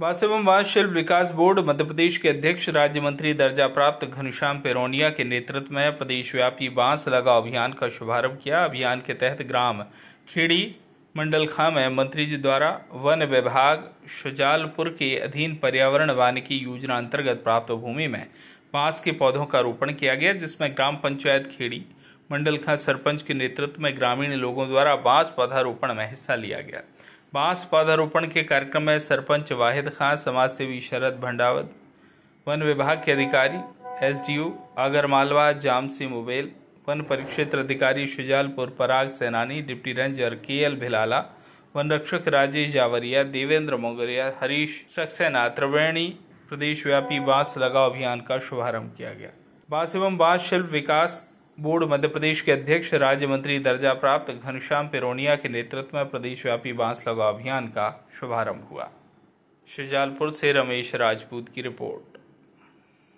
वास एवं शिल्प विकास बोर्ड मध्य प्रदेश के अध्यक्ष राज्य मंत्री दर्जा प्राप्त घनश्याम पेरोनिया के नेतृत्व में प्रदेशव्यापी बांस लगाओ अभियान का शुभारंभ किया अभियान के तहत ग्राम खेड़ी मंडल में मंत्री जी द्वारा वन विभाग शुजालपुर के अधीन पर्यावरण वानिकी योजना अंतर्गत प्राप्त भूमि में बांस के पौधों का रोपण किया गया जिसमें ग्राम पंचायत खेड़ी मंडल खां सरपंच के नेतृत्व में ग्रामीण लोगों द्वारा बांस पौधारोपण में हिस्सा लिया गया बांस पौधारोपण के कार्यक्रम में सरपंच वाहिद खान समाज सेवी शरद भंडावत वन विभाग के अधिकारी एसडीओ आगरमालवा जाम सिंह मुबेल वन परिक्षेत्र अधिकारी Shujalpur Parag Senani deputy ranger K L Bhilala वन रक्षक राजेश जावरिया देवेंद्र मोगरिया हरीश सक्सेना त्रिवेणी प्रदेशव्यापी बांस लगाओ अभियान का शुभारंभ किया गया बांस एवं बांस शिल्प विकास बोर्ड मध्य प्रदेश के अध्यक्ष राज्य मंत्री दर्जा प्राप्त घनश्याम पेरोनिया के नेतृत्व में प्रदेशव्यापी बांस लगाओ अभियान का शुभारंभ हुआ शुजालपुर से रमेश राजपूत की रिपोर्ट